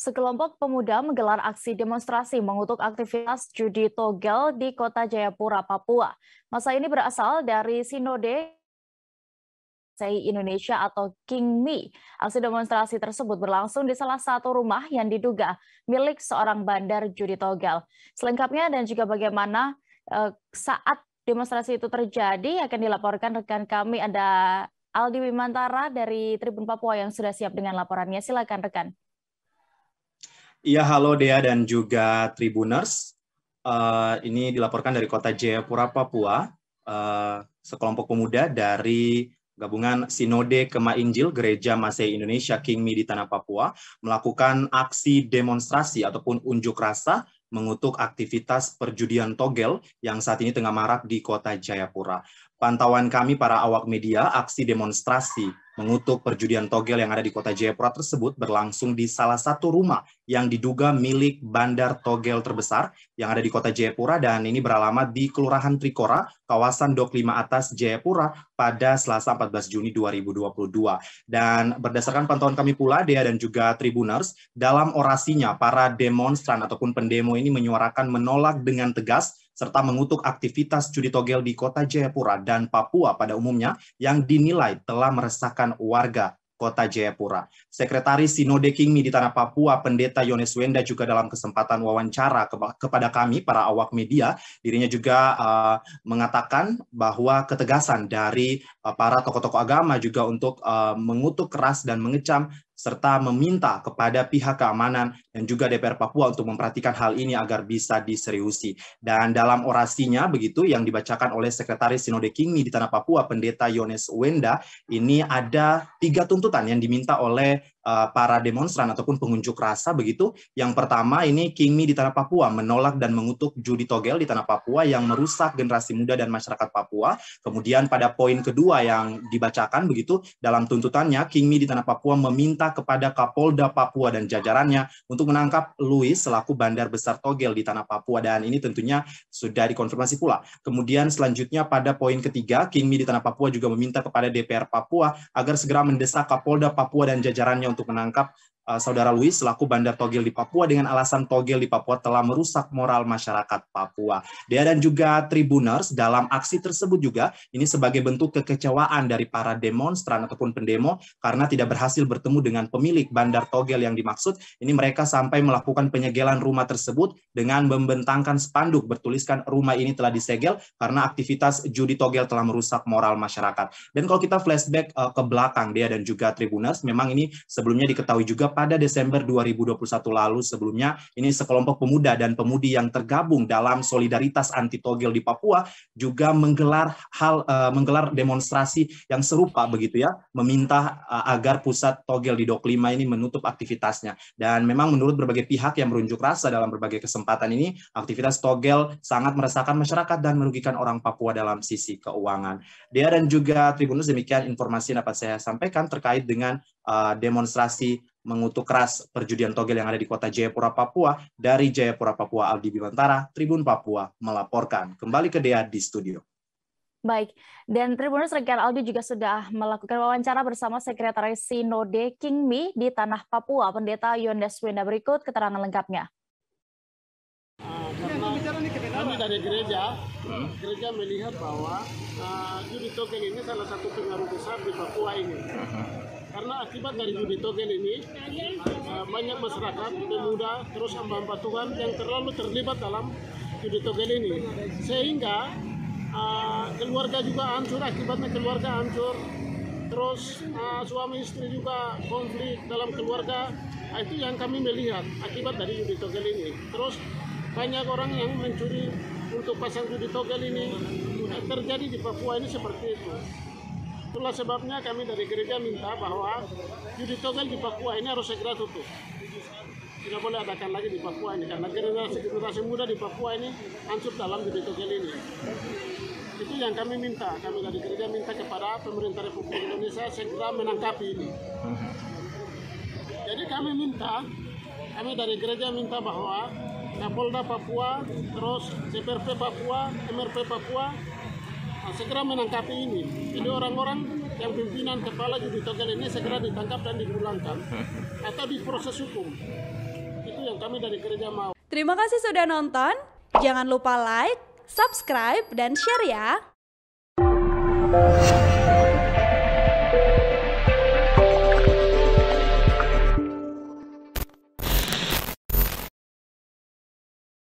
Sekelompok pemuda menggelar aksi demonstrasi mengutuk aktivitas judi togel di kota Jayapura, Papua. Masa ini berasal dari Sinode Indonesia atau King KINGMI. Aksi demonstrasi tersebut berlangsung di salah satu rumah yang diduga milik seorang bandar judi togel. Selengkapnya dan juga bagaimana eh, saat demonstrasi itu terjadi akan dilaporkan rekan kami ada Aldi Wimantara dari Tribun Papua yang sudah siap dengan laporannya. Silakan rekan. Iya, halo Dea dan juga Tribuners. Uh, ini dilaporkan dari kota Jayapura, Papua. Uh, sekelompok pemuda dari gabungan Sinode Kema Injil Gereja Masehi Indonesia Kingmi di Tanah Papua melakukan aksi demonstrasi ataupun unjuk rasa mengutuk aktivitas perjudian togel yang saat ini tengah marak di kota Jayapura. Pantauan kami para awak media, aksi demonstrasi mengutuk perjudian togel yang ada di kota Jayapura tersebut berlangsung di salah satu rumah yang diduga milik bandar togel terbesar yang ada di kota Jayapura dan ini beralamat di Kelurahan Trikora, kawasan Dok 5 Atas Jayapura pada Selasa 14 Juni 2022. Dan berdasarkan pantauan kami pula, Dea dan juga Tribuners, dalam orasinya para demonstran ataupun pendemo ini menyuarakan menolak dengan tegas serta mengutuk aktivitas judi togel di kota Jayapura dan Papua pada umumnya yang dinilai telah meresahkan warga kota Jayapura. Sekretaris Sinode Kingmi di Tanah Papua, Pendeta Yones Wenda juga dalam kesempatan wawancara ke kepada kami, para awak media, dirinya juga uh, mengatakan bahwa ketegasan dari uh, para tokoh-tokoh agama juga untuk uh, mengutuk keras dan mengecam serta meminta kepada pihak keamanan dan juga DPR Papua untuk memperhatikan hal ini agar bisa diseriusi. Dan dalam orasinya begitu yang dibacakan oleh Sekretaris Sinode Kingmi di Tanah Papua, Pendeta Yones Wenda, ini ada tiga tuntutan yang diminta oleh Eh, para demonstran ataupun pengunjuk rasa begitu. Yang pertama ini Kingmi di tanah Papua menolak dan mengutuk judi togel di tanah Papua yang merusak generasi muda dan masyarakat Papua. Kemudian pada poin kedua yang dibacakan begitu dalam tuntutannya Kingmi di tanah Papua meminta kepada Kapolda Papua dan jajarannya untuk menangkap Louis selaku bandar besar togel di tanah Papua dan ini tentunya sudah dikonfirmasi pula. Kemudian selanjutnya pada poin ketiga Kingmi di tanah Papua juga meminta kepada DPR Papua agar segera mendesak Kapolda Papua dan jajarannya untuk menangkap Eh, saudara Louis selaku bandar togel di Papua dengan alasan togel di Papua telah merusak moral masyarakat Papua. Dia dan juga Tribuners dalam aksi tersebut juga ini sebagai bentuk kekecewaan dari para demonstran ataupun pendemo karena tidak berhasil bertemu dengan pemilik bandar togel yang dimaksud. Ini mereka sampai melakukan penyegelan rumah tersebut dengan membentangkan spanduk bertuliskan rumah ini telah disegel karena aktivitas judi togel telah merusak moral masyarakat. Dan kalau kita flashback uh, ke belakang dia dan juga Tribuners memang ini sebelumnya diketahui juga pada Desember 2021 lalu sebelumnya ini sekelompok pemuda dan pemudi yang tergabung dalam solidaritas anti togel di Papua juga menggelar hal uh, menggelar demonstrasi yang serupa begitu ya meminta uh, agar pusat togel di Doklima ini menutup aktivitasnya dan memang menurut berbagai pihak yang berunjuk rasa dalam berbagai kesempatan ini aktivitas togel sangat meresahkan masyarakat dan merugikan orang Papua dalam sisi keuangan. Dea dan juga Tribunus demikian informasi yang dapat saya sampaikan terkait dengan uh, demonstrasi mengutuk keras perjudian togel yang ada di kota Jayapura, Papua. Dari Jayapura, Papua, Aldi Bimantara, Tribun Papua melaporkan. Kembali ke Dea di studio. Baik, dan Tribunus rekan Aldi juga sudah melakukan wawancara bersama Sekretaris Sinode Kingmi di Tanah Papua, Pendeta Yondes Winda. Berikut keterangan lengkapnya. Kami dari gereja, hmm? gereja melihat bahwa uh, judi token ini salah satu pengaruh besar di Papua ini. Hmm karena akibat dari judi token ini eh, banyak masyarakat pemuda terus ambang batuan yang terlalu terlibat dalam judi token ini sehingga eh, keluarga juga hancur akibatnya keluarga hancur terus eh, suami istri juga konflik dalam keluarga nah, itu yang kami melihat akibat dari judi togel ini terus banyak orang yang mencuri untuk pasang judi togel ini nah, terjadi di Papua ini seperti itu Itulah sebabnya kami dari gereja minta bahwa judi togel di Papua ini harus segera tutup. Tidak boleh adakan lagi di Papua ini karena generasi-generasi muda di Papua ini hancur dalam judi togel ini. Itu yang kami minta, kami dari gereja minta kepada pemerintah Republik Indonesia segera menangkapi ini. Jadi kami minta, kami dari gereja minta bahwa Kapolda Papua, terus CPRP Papua, MRP Papua, Nah, segera menangkapi ini. ini orang-orang yang pimpinan kepala judi togel ini segera ditangkap dan dipulangkan atau diproses hukum. Itu yang kami dari kerja mau. Terima kasih sudah nonton. Jangan lupa like, subscribe, dan share ya.